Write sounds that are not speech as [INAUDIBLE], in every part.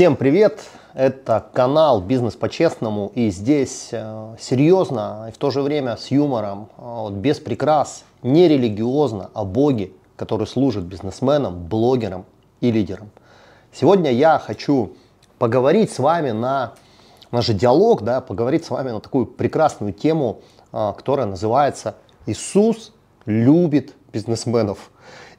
Всем привет! Это канал «Бизнес по-честному» и здесь э, серьезно и в то же время с юмором, э, без прикрас, не религиозно а боги, который служит бизнесменам, блогерам и лидерам. Сегодня я хочу поговорить с вами на наш диалог, да, поговорить с вами на такую прекрасную тему, э, которая называется «Иисус любит бизнесменов».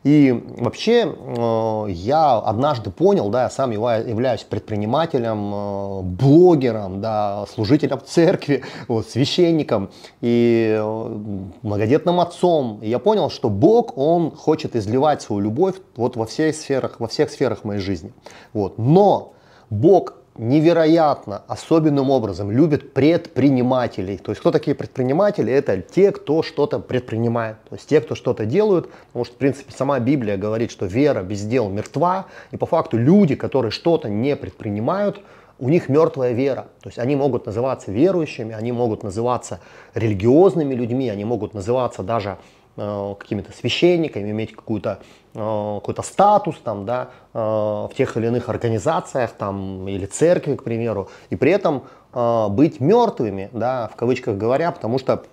И вообще э, я однажды понял, да, я сам являюсь предпринимателем, э, блогером, да, служителем церкви, [LAUGHS] вот, священником и э, многодетным отцом. И я понял, что Бог, Он хочет изливать свою любовь вот во всех сферах, во всех сферах моей жизни. Вот. Но Бог невероятно особенным образом любит предпринимателей. То есть кто такие предприниматели? Это те, кто что-то предпринимает, то есть те, кто что-то делают, потому что, в принципе, сама Библия говорит, что вера без дел мертва, и по факту люди, которые что-то не предпринимают, у них мертвая вера. То есть они могут называться верующими, они могут называться религиозными людьми, они могут называться даже Э, какими-то священниками, иметь какую-то э, какой-то статус там, да, э, в тех или иных организациях там, или церкви, к примеру, и при этом быть мертвыми, да, в кавычках говоря, потому что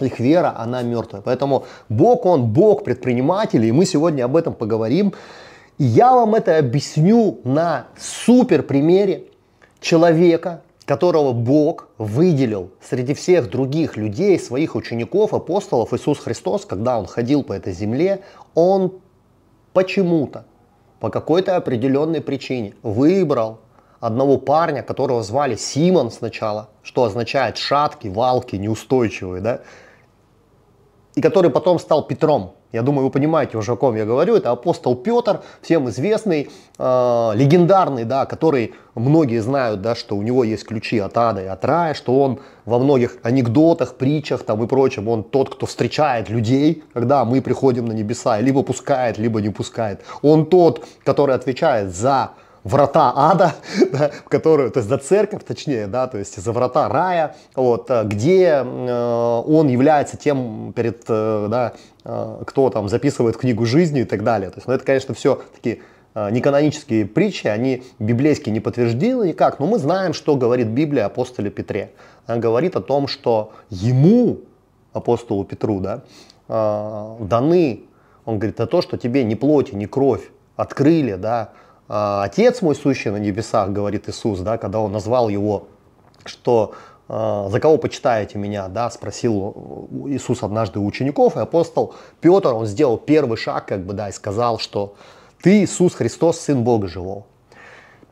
их вера, она мертвая. Поэтому Бог, он Бог предпринимателей, и мы сегодня об этом поговорим. И я вам это объясню на супер примере человека, которого Бог выделил среди всех других людей, своих учеников, апостолов, Иисус Христос, когда Он ходил по этой земле, Он почему-то, по какой-то определенной причине выбрал одного парня, которого звали Симон сначала, что означает шаткий, валки, неустойчивый, да, и который потом стал Петром. Я думаю, вы понимаете уже, о ком я говорю. Это апостол Петр, всем известный, э, легендарный, да, который многие знают, да, что у него есть ключи от ада и от рая, что он во многих анекдотах, притчах там и прочем, он тот, кто встречает людей, когда мы приходим на небеса, либо пускает, либо не пускает. Он тот, который отвечает за врата ада, [LAUGHS] да, которую, то есть за церковь, точнее, да, то есть за врата рая, вот, э, где э, он является тем перед, э, да, э, кто там записывает книгу жизни и так далее. То есть, ну, это, конечно, все такие э, неканонические притчи, они библейские не подтверждены никак, но мы знаем, что говорит Библия апостоле Петре. Она говорит о том, что ему, апостолу Петру, да, э, даны, он говорит, на то, что тебе ни плоть, ни кровь открыли, да, а, отец мой сущий на небесах, говорит Иисус, да, когда он назвал его, что а, за кого почитаете меня, да, спросил Иисус однажды у учеников, и апостол Петр, он сделал первый шаг, как бы, да, и сказал, что ты, Иисус Христос, Сын Бога Живого.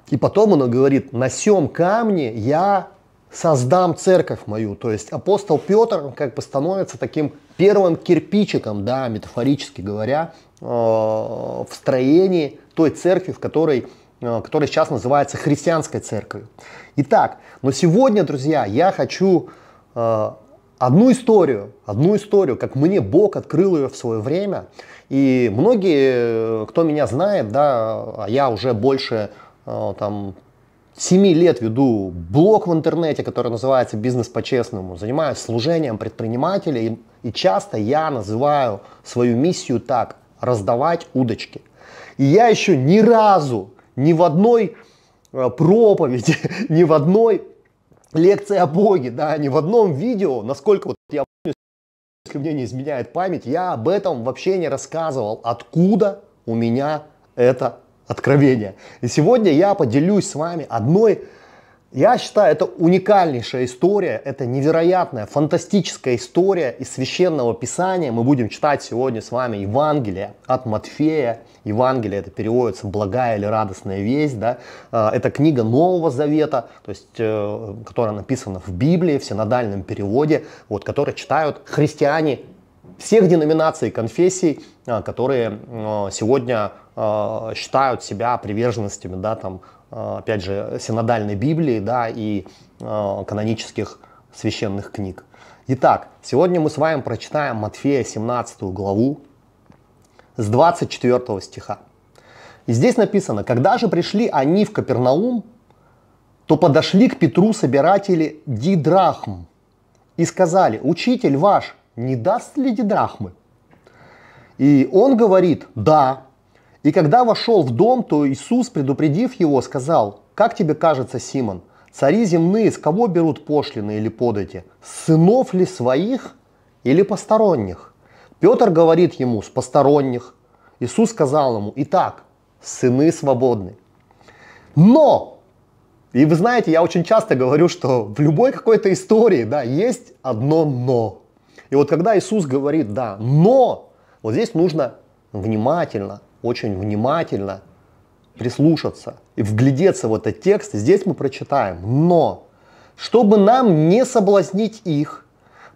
И потом он говорит, на сем камне я создам церковь мою. То есть апостол Петр как бы становится таким первым кирпичиком, да, метафорически говоря, а, в строении той церкви, в которой э, которая сейчас называется христианской церковью. Итак, но сегодня, друзья, я хочу э, одну историю, одну историю, как мне Бог открыл ее в свое время. И многие, э, кто меня знает, да, а я уже больше там 7 лет веду блог в интернете, который называется «Бизнес по-честному». Занимаюсь служением предпринимателей, и часто я называю свою миссию так – раздавать удочки – и я еще ни разу, ни в одной э, проповеди, [LAUGHS] ни в одной лекции о Боге, да, ни в одном видео, насколько вот я помню, если мне не изменяет память, я об этом вообще не рассказывал, откуда у меня это откровение. И сегодня я поделюсь с вами одной я считаю, это уникальнейшая история, это невероятная, фантастическая история из священного писания. Мы будем читать сегодня с вами Евангелие от Матфея. Евангелие это переводится «благая или радостная весть». Да? А, это книга Нового Завета, то есть, э, которая написана в Библии, в синодальном переводе, вот, который читают христиане всех деноминаций и конфессий, а, которые а, сегодня считают себя приверженностями да, там, Э, опять же, синодальной Библии да, и э, канонических священных книг. Итак, сегодня мы с вами прочитаем Матфея 17 главу с 24 стиха. И здесь написано, когда же пришли они в Капернаум, то подошли к Петру собиратели Дидрахм и сказали, учитель ваш не даст ли Дидрахмы? И он говорит, да, и когда вошел в дом, то Иисус, предупредив его, сказал, «Как тебе кажется, Симон, цари земные с кого берут пошлины или подати? сынов ли своих или посторонних?» Петр говорит ему, «С посторонних». Иисус сказал ему, «Итак, сыны свободны». Но! И вы знаете, я очень часто говорю, что в любой какой-то истории да, есть одно «но». И вот когда Иисус говорит, да, но, вот здесь нужно внимательно очень внимательно прислушаться и вглядеться в этот текст. Здесь мы прочитаем. Но, чтобы нам не соблазнить их,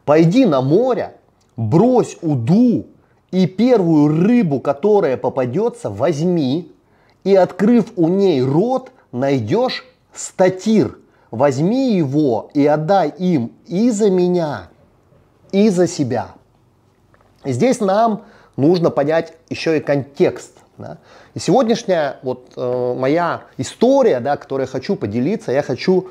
пойди на море, брось уду и первую рыбу, которая попадется, возьми, и, открыв у ней рот, найдешь статир. Возьми его и отдай им и за меня, и за себя. Здесь нам нужно понять еще и контекст да? И сегодняшняя вот э, моя история, да, которой я хочу поделиться, я хочу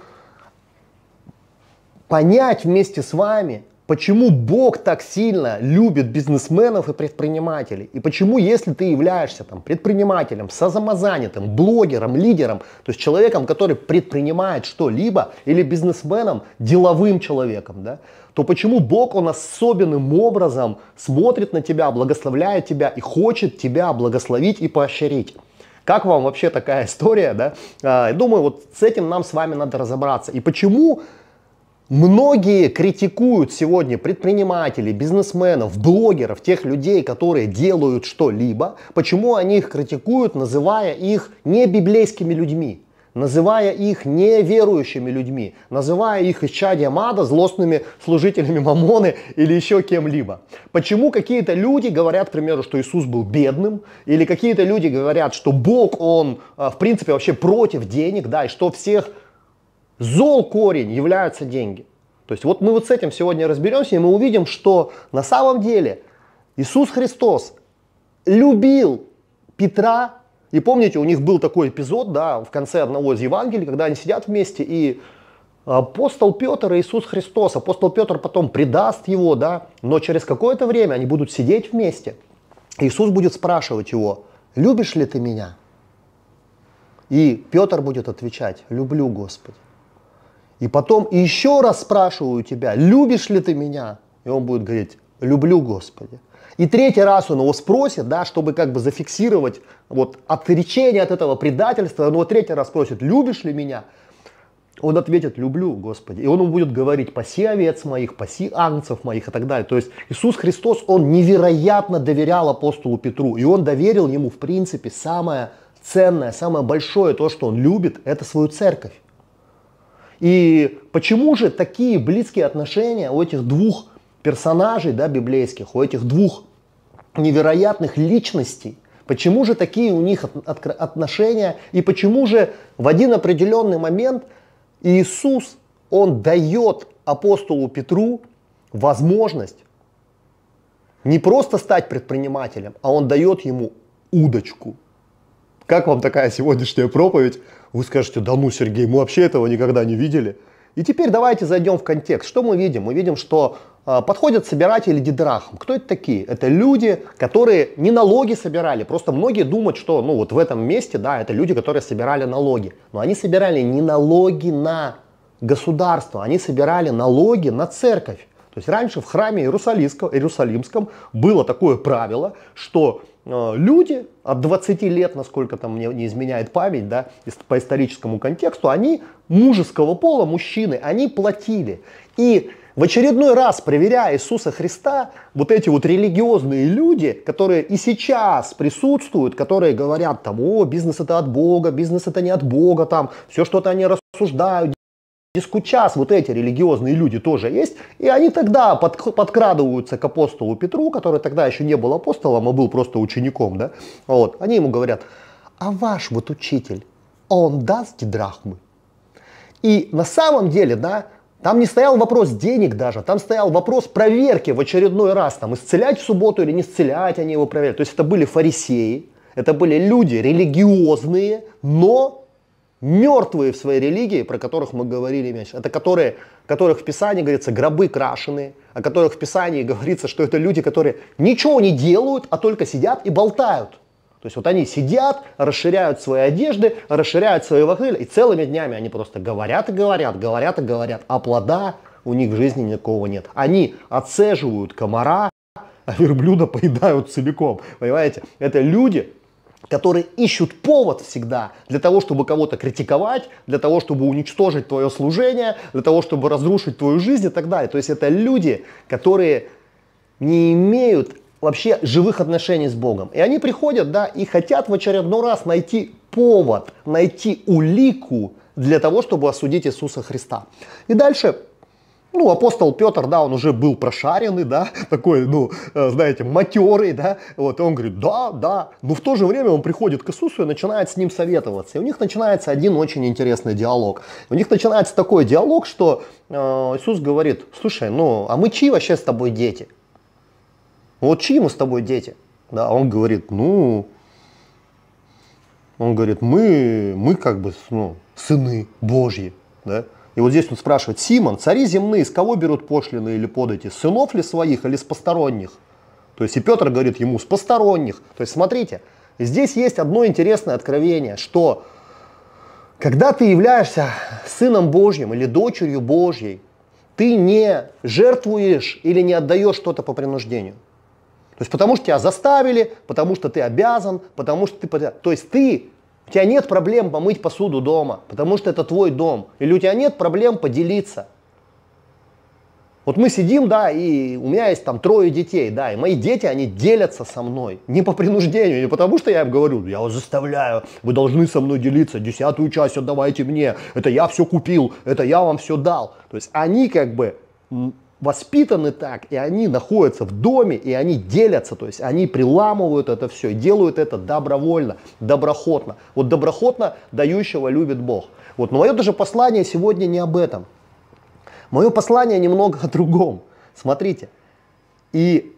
понять вместе с вами, почему Бог так сильно любит бизнесменов и предпринимателей. И почему, если ты являешься там, предпринимателем, созамазанитым, блогером, лидером, то есть человеком, который предпринимает что-либо, или бизнесменом, деловым человеком, да, то почему Бог, Он особенным образом смотрит на тебя, благословляет тебя и хочет тебя благословить и поощрить? Как вам вообще такая история, да? А, я думаю, вот с этим нам с вами надо разобраться. И почему Многие критикуют сегодня предпринимателей, бизнесменов, блогеров, тех людей, которые делают что-либо. Почему они их критикуют, называя их не библейскими людьми? называя их неверующими людьми, называя их исчадием ада, злостными служителями мамоны или еще кем-либо. Почему какие-то люди говорят, к примеру, что Иисус был бедным, или какие-то люди говорят, что Бог, он э, в принципе вообще против денег, да, и что всех зол корень являются деньги. То есть вот мы вот с этим сегодня разберемся, и мы увидим, что на самом деле Иисус Христос любил Петра и помните, у них был такой эпизод, да, в конце одного из Евангелий, когда они сидят вместе, и апостол Петр Иисус Христос, апостол Петр потом предаст его, да, но через какое-то время они будут сидеть вместе. Иисус будет спрашивать его, любишь ли ты меня? И Петр будет отвечать, люблю Господи. И потом еще раз спрашиваю тебя, любишь ли ты меня? И он будет говорить, люблю Господи. И третий раз он его спросит, да, чтобы как бы зафиксировать вот отречение от этого предательства. Но вот третий раз спросит, любишь ли меня? Он ответит, люблю, Господи. И он ему будет говорить, паси овец моих, паси ангцев моих и так далее. То есть Иисус Христос, он невероятно доверял апостолу Петру. И он доверил ему, в принципе, самое ценное, самое большое, то, что он любит, это свою церковь. И почему же такие близкие отношения у этих двух персонажей да, библейских, у этих двух невероятных личностей, почему же такие у них отношения и почему же в один определенный момент Иисус, он дает апостолу Петру возможность не просто стать предпринимателем, а он дает ему удочку. Как вам такая сегодняшняя проповедь? Вы скажете, да ну, Сергей, мы вообще этого никогда не видели. И теперь давайте зайдем в контекст. Что мы видим? Мы видим, что Э, подходят собиратели дидрахм. Кто это такие? Это люди, которые не налоги собирали. Просто многие думают, что ну вот в этом месте, да, это люди, которые собирали налоги. Но они собирали не налоги на государство, они собирали налоги на церковь. То есть раньше в храме Иерусалимском, Иерусалимском было такое правило, что э, люди от 20 лет, насколько там мне не изменяет память, да, по историческому контексту, они мужеского пола, мужчины, они платили. И в очередной раз, проверяя Иисуса Христа, вот эти вот религиозные люди, которые и сейчас присутствуют, которые говорят там, о, бизнес это от Бога, бизнес это не от Бога, там, все что-то они рассуждают, Дискучас вот эти религиозные люди тоже есть, и они тогда под, подкрадываются к апостолу Петру, который тогда еще не был апостолом, а был просто учеником, да, вот, они ему говорят, а ваш вот учитель, он даст драхмы? И на самом деле, да, там не стоял вопрос денег даже, там стоял вопрос проверки в очередной раз, там, исцелять в субботу или не исцелять, они его проверяли. То есть это были фарисеи, это были люди религиозные, но мертвые в своей религии, про которых мы говорили меньше. Это которые, которых в Писании говорится гробы крашеные, о которых в Писании говорится, что это люди, которые ничего не делают, а только сидят и болтают. То есть вот они сидят, расширяют свои одежды, расширяют свои вахтели, и целыми днями они просто говорят и говорят, говорят и говорят, а плода у них в жизни никакого нет. Они отцеживают комара, а верблюда поедают целиком. Понимаете? Это люди, которые ищут повод всегда для того, чтобы кого-то критиковать, для того, чтобы уничтожить твое служение, для того, чтобы разрушить твою жизнь и так далее. То есть это люди, которые не имеют вообще живых отношений с Богом. И они приходят, да, и хотят в очередной раз найти повод, найти улику для того, чтобы осудить Иисуса Христа. И дальше ну, апостол Петр, да, он уже был прошаренный, да, [LAUGHS] такой, ну, э, знаете, матерый, да, вот, и он говорит, да, да, но в то же время он приходит к Иисусу и начинает с ним советоваться, и у них начинается один очень интересный диалог, у них начинается такой диалог, что э, Иисус говорит, слушай, ну, а мы чьи вообще с тобой дети? «Ну, вот чьи мы с тобой дети? Да, а он говорит, ну, он говорит, мы, мы как бы ну, сыны Божьи. Да? И вот здесь он спрашивает, Симон, цари земные, с кого берут пошлины или подати, с сынов ли своих или с посторонних? То есть и Петр говорит ему, с посторонних. То есть смотрите, здесь есть одно интересное откровение, что когда ты являешься сыном Божьим или дочерью Божьей, ты не жертвуешь или не отдаешь что-то по принуждению. То есть потому что тебя заставили, потому что ты обязан, потому что ты... То есть ты, у тебя нет проблем помыть посуду дома, потому что это твой дом. Или у тебя нет проблем поделиться. Вот мы сидим, да, и у меня есть там трое детей, да, и мои дети, они делятся со мной. Не по принуждению, не потому что я им говорю, я вас заставляю, вы должны со мной делиться, десятую часть отдавайте мне, это я все купил, это я вам все дал. То есть они как бы воспитаны так, и они находятся в доме, и они делятся, то есть они приламывают это все, делают это добровольно, доброхотно. Вот доброхотно дающего любит Бог. Вот, но мое даже послание сегодня не об этом. Мое послание немного [LAUGHS] о другом. Смотрите. И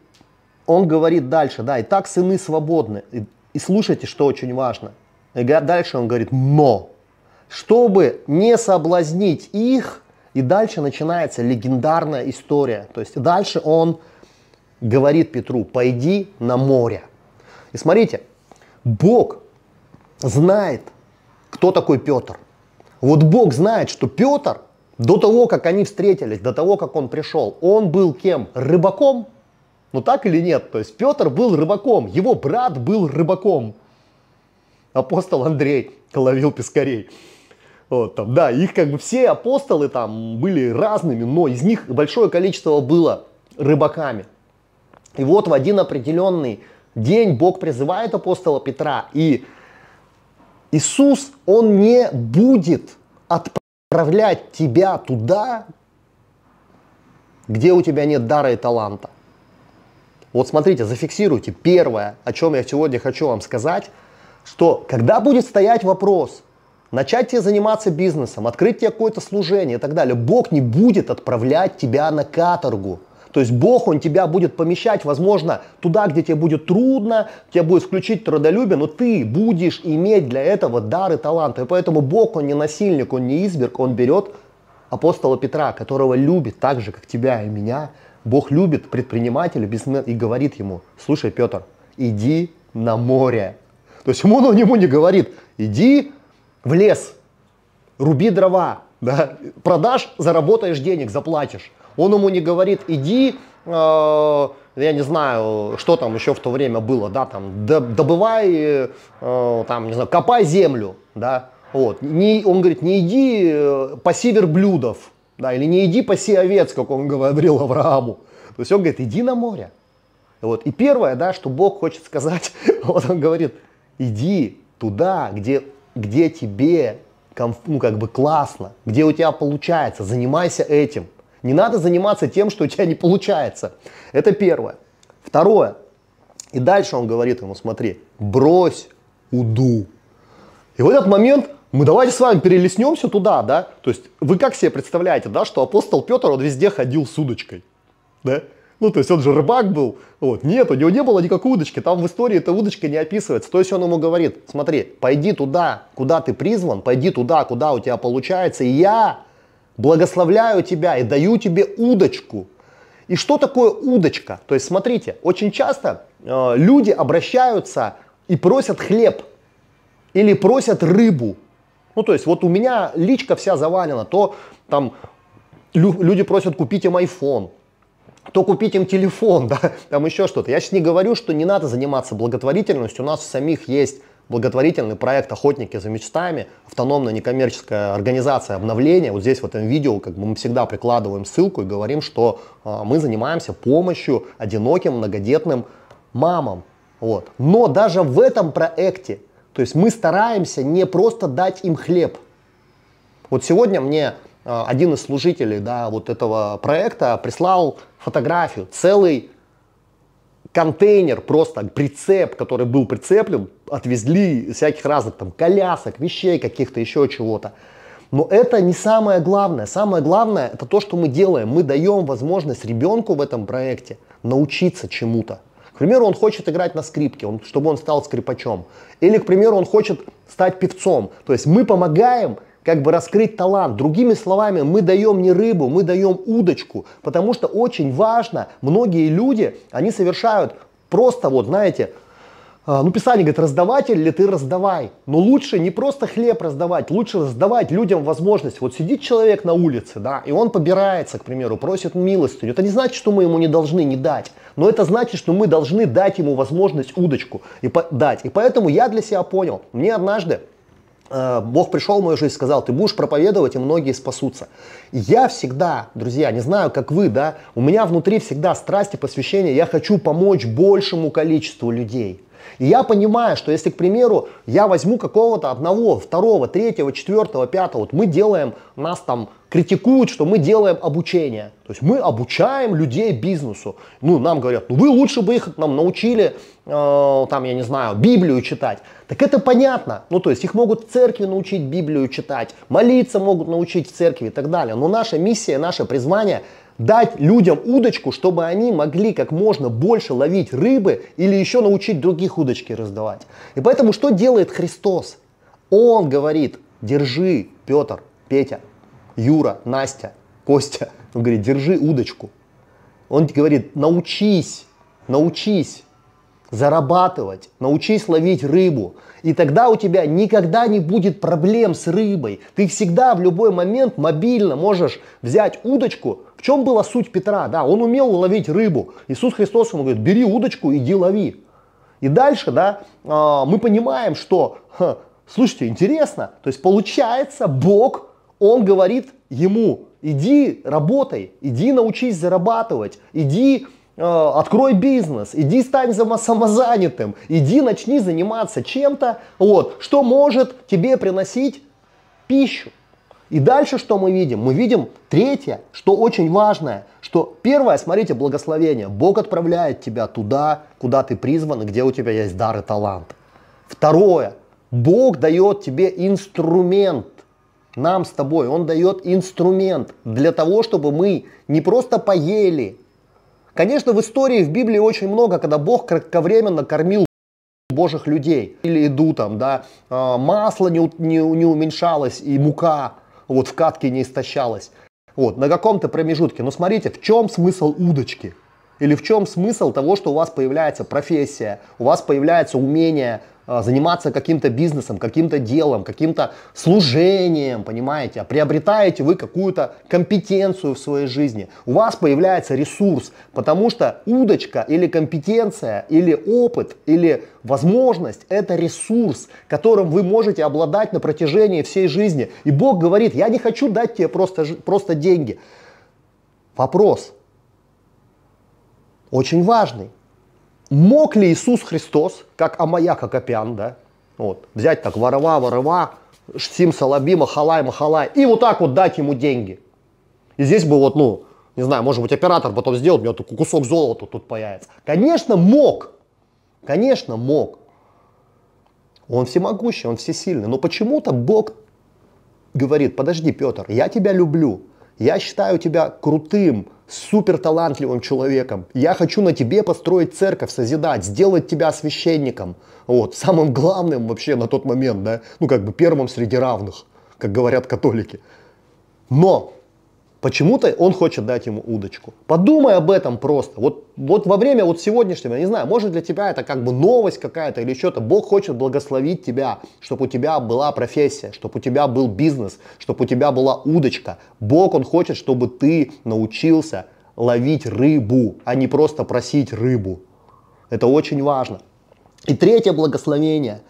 он говорит дальше, да, и так сыны свободны. И, и слушайте, что очень важно. И дальше он говорит, но, чтобы не соблазнить их, и дальше начинается легендарная история. То есть дальше он говорит Петру, пойди на море. И смотрите, Бог знает, кто такой Петр. Вот Бог знает, что Петр до того, как они встретились, до того, как он пришел, он был кем? Рыбаком? Ну так или нет? То есть Петр был рыбаком, его брат был рыбаком. Апостол Андрей ловил пескарей. Вот, там, да, их как бы все апостолы там были разными, но из них большое количество было рыбаками. И вот в один определенный день Бог призывает апостола Петра, и Иисус, он не будет отправлять тебя туда, где у тебя нет дара и таланта. Вот смотрите, зафиксируйте. Первое, о чем я сегодня хочу вам сказать, что когда будет стоять вопрос – начать тебе заниматься бизнесом, открыть тебе какое-то служение и так далее, Бог не будет отправлять тебя на каторгу. То есть Бог, Он тебя будет помещать, возможно, туда, где тебе будет трудно, тебя будет включить трудолюбие, но ты будешь иметь для этого дары, таланты. И поэтому Бог, Он не насильник, Он не изберг, Он берет апостола Петра, которого любит так же, как тебя и меня. Бог любит предпринимателя, бизнесмена и говорит ему, слушай, Петр, иди на море. То есть ему он ему не говорит, иди в лес, руби дрова, да? продашь, заработаешь денег, заплатишь. Он ему не говорит, иди, э, я не знаю, что там еще в то время было, да, там, добывай, э, там, не знаю, копай землю, да, вот. Не, он говорит, не иди э, паси верблюдов, да, или не иди по овец, как он говорил Аврааму. То есть он говорит, иди на море. Вот. И первое, да, что Бог хочет сказать, [LAUGHS] вот он говорит, иди туда, где где тебе ну, как бы классно, где у тебя получается, занимайся этим. Не надо заниматься тем, что у тебя не получается. Это первое. Второе. И дальше он говорит ему, смотри, брось уду. И в этот момент мы давайте с вами перелеснемся туда, да? То есть вы как себе представляете, да, что апостол Петр, он везде ходил с удочкой, да? Ну, то есть он же рыбак был. Вот. Нет, у него не было никакой удочки. Там в истории эта удочка не описывается. То есть он ему говорит, смотри, пойди туда, куда ты призван, пойди туда, куда у тебя получается. И я благословляю тебя и даю тебе удочку. И что такое удочка? То есть смотрите, очень часто э, люди обращаются и просят хлеб или просят рыбу. Ну, то есть вот у меня личка вся завалена, то там лю люди просят купить им iPhone, то купить им телефон, [LAUGHS] да, там еще что-то. Я сейчас не говорю, что не надо заниматься благотворительностью, у нас самих есть благотворительный проект «Охотники за мечтами», автономная некоммерческая организация обновления. Вот здесь в этом видео как бы мы всегда прикладываем ссылку и говорим, что э, мы занимаемся помощью одиноким многодетным мамам. Вот. Но даже в этом проекте, то есть мы стараемся не просто дать им хлеб. Вот сегодня мне а, один из служителей да, вот этого проекта прислал фотографию, целый контейнер, просто прицеп, который был прицеплен, отвезли всяких разных там колясок, вещей каких-то, еще чего-то. Но это не самое главное. Самое главное это то, что мы делаем. Мы даем возможность ребенку в этом проекте научиться чему-то. К примеру, он хочет играть на скрипке, он, чтобы он стал скрипачом. Или, к примеру, он хочет стать певцом. То есть мы помогаем как бы раскрыть талант. Другими словами, мы даем не рыбу, мы даем удочку, потому что очень важно, многие люди, они совершают просто вот, знаете, а, ну, Писание говорит, раздаватель ли ты раздавай. Но лучше не просто хлеб раздавать, лучше раздавать людям возможность. Вот сидит человек на улице, да, и он побирается, к примеру, просит милостыню. Это не значит, что мы ему не должны не дать, но это значит, что мы должны дать ему возможность удочку и по- дать. И поэтому я для себя понял, мне однажды Э, Бог пришел в мою жизнь, и сказал, ты будешь проповедовать, и многие спасутся. я всегда, друзья, не знаю, как вы, да, у меня внутри всегда страсть и посвящение, я хочу помочь большему количеству людей. И я понимаю, что если, к примеру, я возьму какого-то одного, второго, третьего, четвертого, пятого, вот мы делаем, нас там критикуют, что мы делаем обучение. То есть мы обучаем людей бизнесу. Ну, нам говорят, ну вы лучше бы их нам научили, э, там, я не знаю, Библию читать. Так это понятно. Ну, то есть их могут в церкви научить Библию читать, молиться могут научить в церкви и так далее. Но наша миссия, наше призвание – дать людям удочку, чтобы они могли как можно больше ловить рыбы или еще научить других удочки раздавать. И поэтому что делает Христос? Он говорит, держи, Петр, Петя, Юра, Настя, Костя. Он говорит, держи удочку. Он говорит, научись, научись зарабатывать, научись ловить рыбу. И тогда у тебя никогда не будет проблем с рыбой. Ты всегда в любой момент мобильно можешь взять удочку. В чем была суть Петра? Да, он умел ловить рыбу. Иисус Христос ему говорит, бери удочку, иди лови. И дальше, да, а, мы понимаем, что, слушайте, интересно, то есть получается Бог, он говорит ему, иди работай, иди научись зарабатывать, иди а, открой бизнес, иди стань самозанятым, иди начни заниматься чем-то, вот, что может тебе приносить пищу. И дальше что мы видим? Мы видим третье, что очень важное, что первое, смотрите, благословение. Бог отправляет тебя туда, куда ты призван, где у тебя есть дар и талант. Второе, Бог дает тебе инструмент, нам с тобой, Он дает инструмент для того, чтобы мы не просто поели, Конечно, в истории, в Библии очень много, когда Бог кратковременно кормил божьих людей. Или еду там, да, а, масло не, не, не уменьшалось, и мука вот в катке не истощалась. Вот, на каком-то промежутке. Но смотрите, в чем смысл удочки? Или в чем смысл того, что у вас появляется профессия, у вас появляется умение, а, заниматься каким-то бизнесом, каким-то делом, каким-то служением, понимаете, а приобретаете вы какую-то компетенцию в своей жизни, у вас появляется ресурс, потому что удочка или компетенция, или опыт, или возможность – это ресурс, которым вы можете обладать на протяжении всей жизни. И Бог говорит, я не хочу дать тебе просто, просто деньги. Вопрос очень важный. Мог ли Иисус Христос, как Амая, как да, вот, взять так ворова, ворова, Штим, Салабима, Халай, Махалай, и вот так вот дать ему деньги? И здесь бы вот, ну, не знаю, может быть, оператор потом сделает у меня такой кусок золота тут появится. Конечно, мог. Конечно, мог. Он всемогущий, он всесильный. Но почему-то Бог говорит, подожди, Петр, я тебя люблю, я считаю тебя крутым, супер талантливым человеком. Я хочу на тебе построить церковь, созидать, сделать тебя священником. Вот, самым главным вообще на тот момент, да, ну как бы первым среди равных, как говорят католики. Но Почему-то он хочет дать ему удочку. Подумай об этом просто. Вот, вот во время вот сегодняшнего, я не знаю, может для тебя это как бы новость какая-то или что-то. Бог хочет благословить тебя, чтобы у тебя была профессия, чтобы у тебя был бизнес, чтобы у тебя была удочка. Бог, Он хочет, чтобы ты научился ловить рыбу, а не просто просить рыбу. Это очень важно. И третье благословение.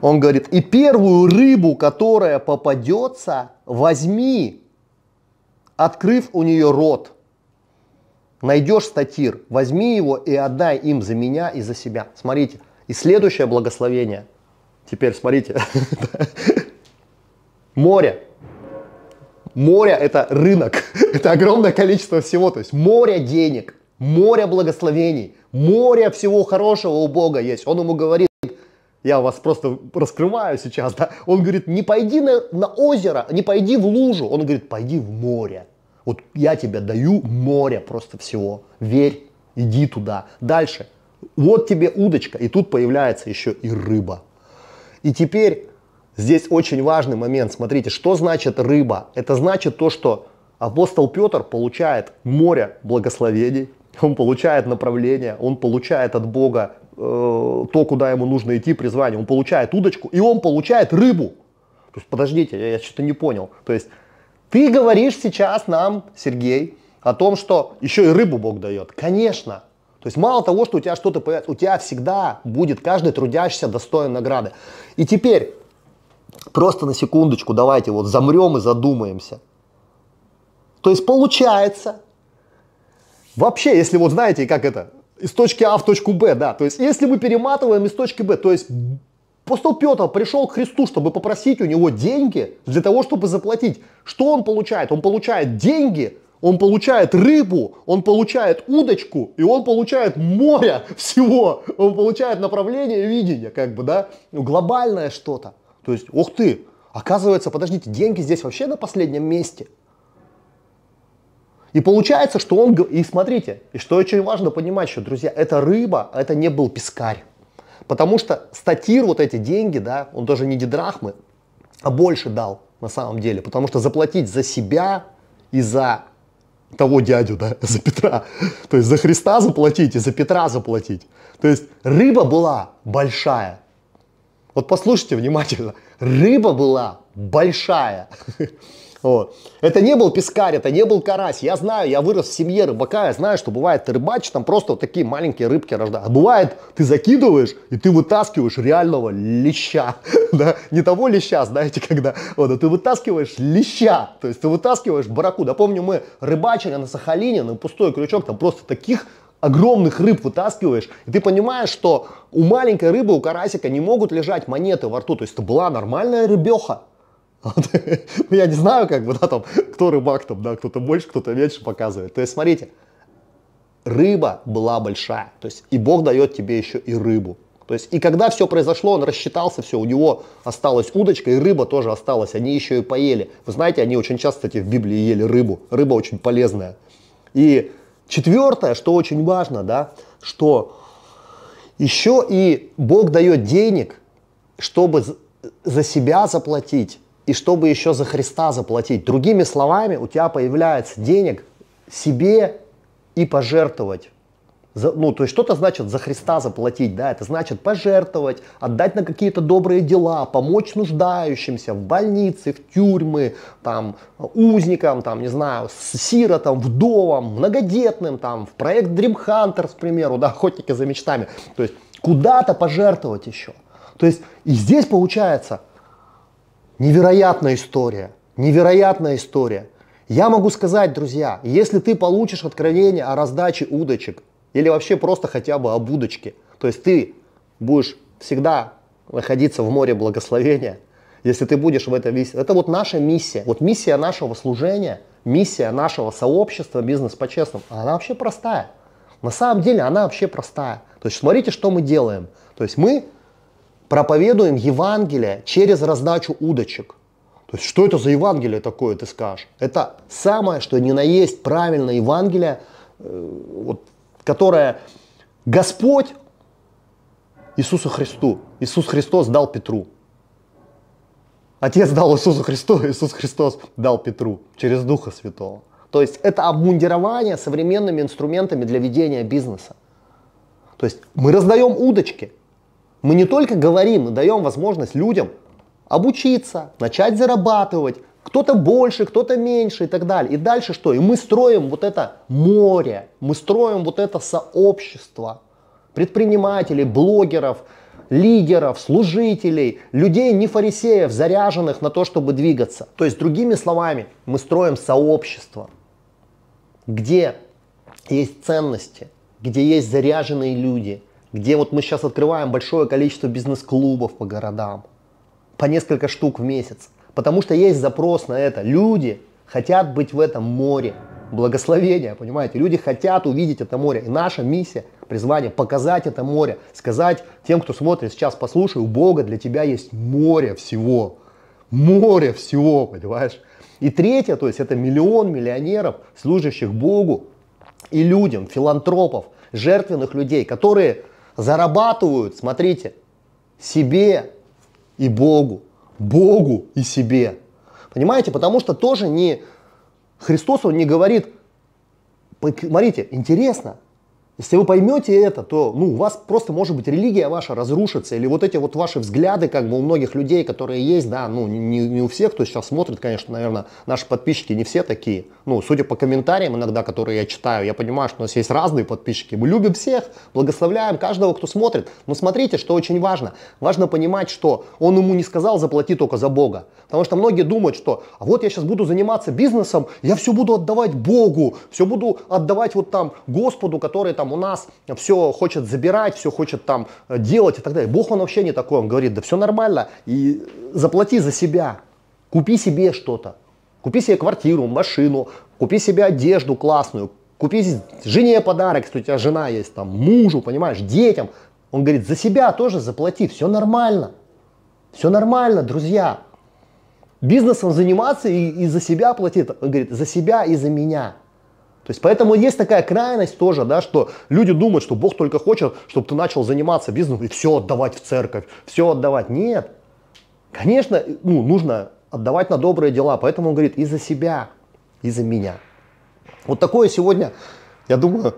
Он говорит, и первую рыбу, которая попадется, возьми Открыв у нее рот, найдешь статир, возьми его и отдай им за меня и за себя. Смотрите, и следующее благословение. Теперь смотрите. [LAUGHS] Море. Море – это рынок, [LAUGHS] это огромное количество всего, то есть море денег, море благословений, море всего хорошего у Бога есть. Он ему говорит, я вас просто раскрываю сейчас, да, он говорит, не пойди на, на озеро, не пойди в лужу, он говорит, пойди в море. Вот я тебе даю море просто всего, верь, иди туда. Дальше, вот тебе удочка, и тут появляется еще и рыба. И теперь здесь очень важный момент, смотрите, что значит рыба? Это значит то, что апостол Петр получает море благословений, он получает направление, он получает от Бога Э, то, куда ему нужно идти при Он получает удочку и он получает рыбу. То есть, подождите, я, я что-то не понял. То есть ты говоришь сейчас нам, Сергей, о том, что еще и рыбу Бог дает. Конечно. То есть мало того, что у тебя что-то появится, у тебя всегда будет каждый трудящийся достоин награды. И теперь, просто на секундочку, давайте вот замрем и задумаемся. То есть получается, вообще, если вот знаете, как это, из точки А в точку Б, да. То есть, если мы перематываем из точки Б, то есть апостол Петр пришел к Христу, чтобы попросить у него деньги для того, чтобы заплатить. Что он получает? Он получает деньги, он получает рыбу, он получает удочку, и он получает море всего. Он получает направление видения, как бы, да, ну, глобальное что-то. То есть, ух ты, оказывается, подождите, деньги здесь вообще на последнем месте. И получается, что он... И смотрите, и что очень важно понимать, что, друзья, это рыба, это не был пескарь. Потому что статир вот эти деньги, да, он даже не дидрахмы, а больше дал на самом деле. Потому что заплатить за себя и за того дядю, да, [LAUGHS] за Петра. То есть за Христа заплатить и за Петра заплатить. То есть рыба была большая. Вот послушайте внимательно. Рыба была большая. [LAUGHS] Вот. Это не был пескарь, это не был карась. Я знаю, я вырос в семье рыбака, я знаю, что бывает ты рыбачишь, там просто вот такие маленькие рыбки рождаются. А бывает, ты закидываешь, и ты вытаскиваешь реального леща. [LAUGHS] да? Не того леща, знаете, когда. Вот, а ты вытаскиваешь леща, то есть ты вытаскиваешь бараку. Да помню, мы рыбачили на Сахалине, на пустой крючок, там просто таких огромных рыб вытаскиваешь, и ты понимаешь, что у маленькой рыбы, у карасика не могут лежать монеты во рту. То есть это была нормальная рыбеха. [LAUGHS] Я не знаю, как бы, да, там, кто рыбак там, да, кто-то больше, кто-то меньше показывает. То есть, смотрите, рыба была большая, то есть, и Бог дает тебе еще и рыбу. То есть, и когда все произошло, он рассчитался, все, у него осталась удочка, и рыба тоже осталась, они еще и поели. Вы знаете, они очень часто, кстати, в Библии ели рыбу, рыба очень полезная. И четвертое, что очень важно, да, что еще и Бог дает денег, чтобы за себя заплатить и чтобы еще за Христа заплатить. Другими словами, у тебя появляется денег себе и пожертвовать. За, ну, то есть что-то значит за Христа заплатить, да, это значит пожертвовать, отдать на какие-то добрые дела, помочь нуждающимся в больнице, в тюрьмы, там, узникам, там, не знаю, сиротам, вдовам, многодетным, там, в проект Dream Hunters, к примеру, да, охотники за мечтами. То есть куда-то пожертвовать еще. То есть и здесь получается, Невероятная история. Невероятная история. Я могу сказать, друзья, если ты получишь откровение о раздаче удочек или вообще просто хотя бы об удочке, то есть ты будешь всегда находиться в море благословения, если ты будешь в этом весь. Это вот наша миссия. Вот миссия нашего служения, миссия нашего сообщества «Бизнес по-честному», она вообще простая. На самом деле она вообще простая. То есть смотрите, что мы делаем. То есть мы проповедуем Евангелие через раздачу удочек. То есть, что это за Евангелие такое, ты скажешь? Это самое, что ни на есть правильное Евангелие, э, вот, которое Господь Иисусу Христу, Иисус Христос дал Петру. Отец дал Иисусу Христу, [LAUGHS] Иисус Христос дал Петру через Духа Святого. То есть это обмундирование современными инструментами для ведения бизнеса. То есть мы раздаем удочки, мы не только говорим, мы даем возможность людям обучиться, начать зарабатывать, кто-то больше, кто-то меньше и так далее. И дальше что? И мы строим вот это море, мы строим вот это сообщество предпринимателей, блогеров, лидеров, служителей, людей не фарисеев, заряженных на то, чтобы двигаться. То есть, другими словами, мы строим сообщество, где есть ценности, где есть заряженные люди – где вот мы сейчас открываем большое количество бизнес-клубов по городам, по несколько штук в месяц, потому что есть запрос на это. Люди хотят быть в этом море, благословения, понимаете? Люди хотят увидеть это море. И наша миссия, призвание показать это море, сказать тем, кто смотрит, сейчас послушай, у Бога для тебя есть море всего. Море всего, понимаешь? И третье, то есть это миллион миллионеров, служащих Богу и людям, филантропов, жертвенных людей, которые зарабатывают, смотрите, себе и Богу, Богу и себе. Понимаете, потому что тоже не Христос, он не говорит, смотрите, интересно, если вы поймете это, то ну, у вас просто, может быть, религия ваша разрушится, или вот эти вот ваши взгляды, как бы у многих людей, которые есть, да, ну, не, не у всех, кто сейчас смотрит, конечно, наверное, наши подписчики не все такие. Ну, судя по комментариям иногда, которые я читаю, я понимаю, что у нас есть разные подписчики. Мы любим всех, благословляем каждого, кто смотрит. Но смотрите, что очень важно. Важно понимать, что он ему не сказал заплати только за Бога. Потому что многие думают, что а вот я сейчас буду заниматься бизнесом, я все буду отдавать Богу, все буду отдавать вот там Господу, который там там у нас все хочет забирать, все хочет там э, делать и так далее. Бог он вообще не такой, он говорит, да все нормально, и заплати за себя, купи себе что-то, купи себе квартиру, машину, купи себе одежду классную, купи жене подарок, если у тебя жена есть, там, мужу, понимаешь, детям. Он говорит, за себя тоже заплати, все нормально. Все нормально, друзья. Бизнесом заниматься и, и за себя платить. Он говорит, за себя и за меня. То есть поэтому есть такая крайность тоже, да, что люди думают, что Бог только хочет, чтобы ты начал заниматься бизнесом и все отдавать в церковь, все отдавать. Нет. Конечно, ну, нужно отдавать на добрые дела. Поэтому он говорит, из за себя, из за меня. Вот такое сегодня, я думаю,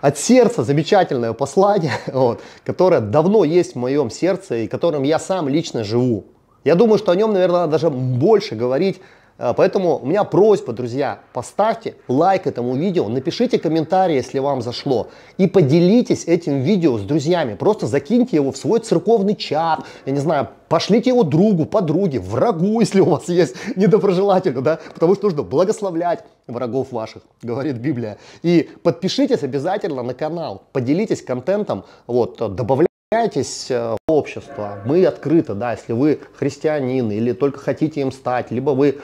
от сердца замечательное послание, [LAUGHS] вот, которое давно есть в моем сердце и которым я сам лично живу. Я думаю, что о нем, наверное, надо даже больше говорить Э, поэтому у меня просьба, друзья, поставьте лайк этому видео, напишите комментарий, если вам зашло, и поделитесь этим видео с друзьями. Просто закиньте его в свой церковный чат, я не знаю, пошлите его другу, подруге, врагу, [LAUGHS] если у вас есть недоброжелателю, да, потому что нужно благословлять врагов ваших, говорит Библия. И подпишитесь обязательно на канал, поделитесь контентом, вот, добавляйте э, в общество, мы открыты, да, если вы христианин или только хотите им стать, либо вы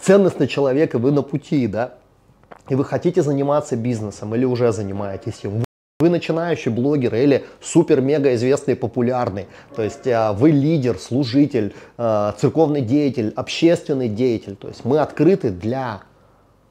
ценностно человека вы на пути, да, и вы хотите заниматься бизнесом или уже занимаетесь им, вы начинающий блогер или супер-мега известный популярный, то есть а, вы лидер, служитель, а, церковный деятель, общественный деятель, то есть мы открыты для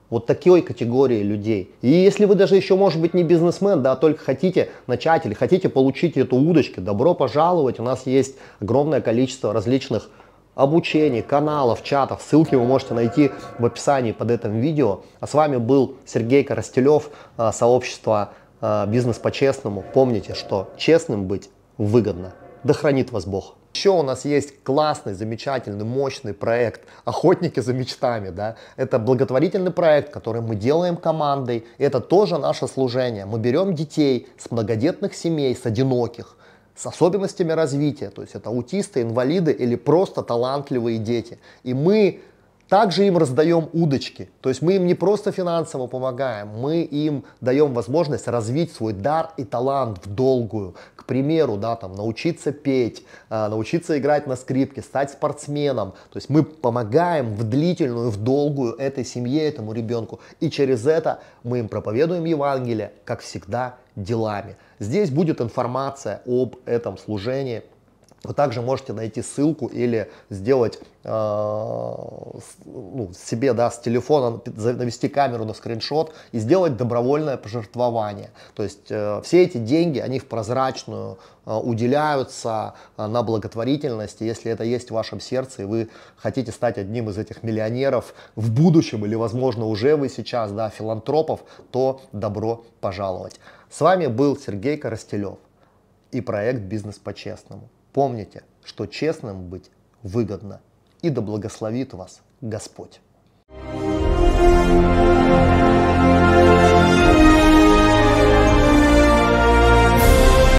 вот такой категории людей. И если вы даже еще, может быть, не бизнесмен, да, а только хотите начать или хотите получить эту удочку, добро пожаловать, у нас есть огромное количество различных обучений, каналов, чатов. Ссылки вы можете найти в описании под этим видео. А с вами был Сергей Коростелев, э, сообщество э, «Бизнес по-честному». Помните, что честным быть выгодно. Да хранит вас Бог. Еще у нас есть классный, замечательный, мощный проект «Охотники за мечтами». Да? Это благотворительный проект, который мы делаем командой. Это тоже наше служение. Мы берем детей с многодетных семей, с одиноких – с особенностями развития, то есть это аутисты, инвалиды или просто талантливые дети. И мы также им раздаем удочки, то есть мы им не просто финансово помогаем, мы им даем возможность развить свой дар и талант в долгую. К примеру, да, там, научиться петь, э, научиться играть на скрипке, стать спортсменом. То есть мы помогаем в длительную, в долгую этой семье, этому ребенку. И через это мы им проповедуем Евангелие, как всегда, делами. Здесь будет информация об этом служении – вы также можете найти ссылку или сделать э, ну, себе да, с телефона, навести камеру на скриншот и сделать добровольное пожертвование. То есть э, все эти деньги, они в прозрачную э, уделяются э, на благотворительность. если это есть в вашем сердце, и вы хотите стать одним из этих миллионеров в будущем, или, возможно, уже вы сейчас, да, филантропов, то добро пожаловать. С вами был Сергей Коростелев и проект «Бизнес по-честному». Помните, что честным быть выгодно. И да благословит вас Господь.